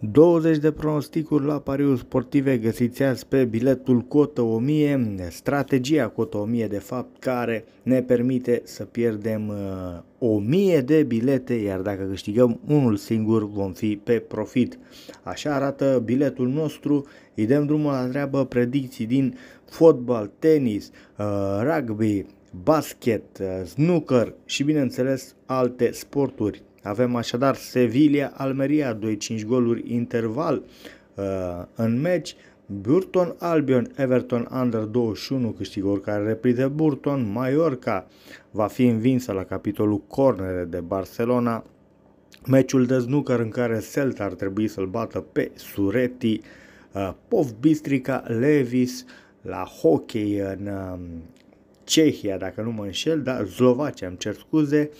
20 de pronosticuri la pariuri sportive găsiți azi pe biletul Cotă 1000, strategia Cotă 1000 de fapt care ne permite să pierdem 1000 uh, de bilete, iar dacă câștigăm unul singur vom fi pe profit. Așa arată biletul nostru, îi dăm drumul la treabă predicții din fotbal, tenis, uh, rugby, basket, uh, snooker și bineînțeles alte sporturi. Avem așadar Sevilla-Almeria, 2-5 goluri interval uh, în meci, Burton Albion, Everton Under 21 câștigă oricare reprize Burton, Mallorca va fi învinsă la capitolul cornere de Barcelona, meciul de snooker în care Celta ar trebui să-l bată pe Sureti, uh, Pov Bistrica, Levis, la hockey în uh, Cehia, dacă nu mă înșel, dar Slovacia, îmi cer scuze,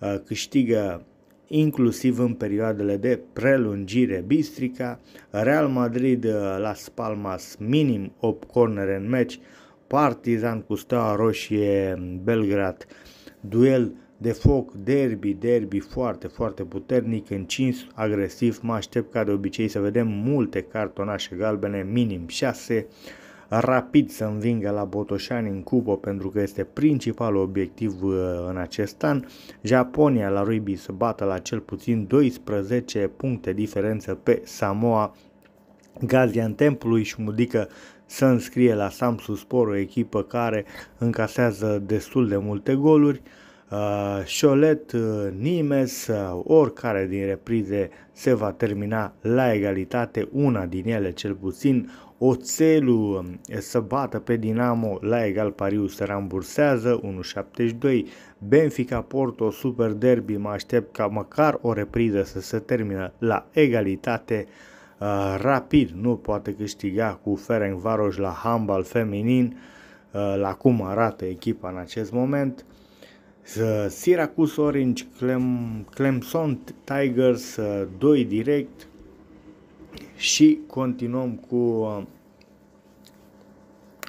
uh, câștigă inclusiv în perioadele de prelungire bistrica, Real Madrid uh, Las Palmas minim 8 cornere în meci, Partizan cu Steaua Roșie Belgrad, duel de foc, derby, derby foarte, foarte puternic, încins, agresiv, mă aștept ca de obicei să vedem multe cartonașe galbene, minim 6, rapid să învingă la Botoșani în cupă pentru că este principalul obiectiv uh, în acest an. Japonia la rugby să bată la cel puțin 12 puncte diferență pe Samoa Gaziantepului și Mudică să înscrie la Samsung Sport o echipă care încasează destul de multe goluri. Cholet, uh, uh, Nimes oricare din reprize se va termina la egalitate, una din ele cel puțin, Oțelul um, să bată pe Dinamo la egal pariu se rambursează 1.72 Benfica Porto super derby mă aștept ca măcar o repriză să se termină la egalitate uh, rapid nu poate câștiga cu Varoș la handball feminin uh, la cum arată echipa în acest moment uh, Syracuse Orange, Clem, Clemson Tigers 2 direct și continuăm cu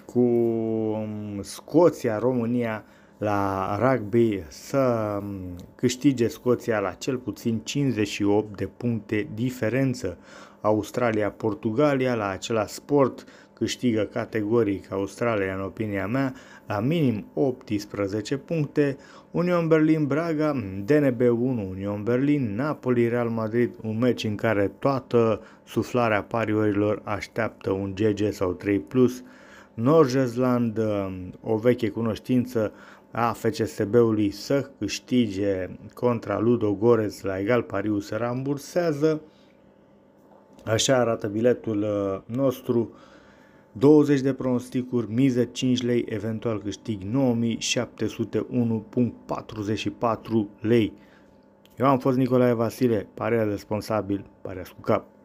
cu um, Scoția, România la rugby să um, câștige Scoția la cel puțin 58 de puncte diferență. Australia, Portugalia la același sport câștigă categoric Australia, în opinia mea, la minim 18 puncte, Union Berlin Braga, DNB 1 Union Berlin, Napoli Real Madrid, un meci în care toată suflarea pariurilor așteaptă un GG sau 3 plus, Norgesland, um, o veche cunoștință a FCSB-ului să câștige contra Ludo Goreț la egal pariu se rambursează. Așa arată biletul uh, nostru. 20 de pronosticuri, miză 5 lei, eventual câștig 9701.44 lei. Eu am fost Nicolae Vasile, parea responsabil, parea cu cap.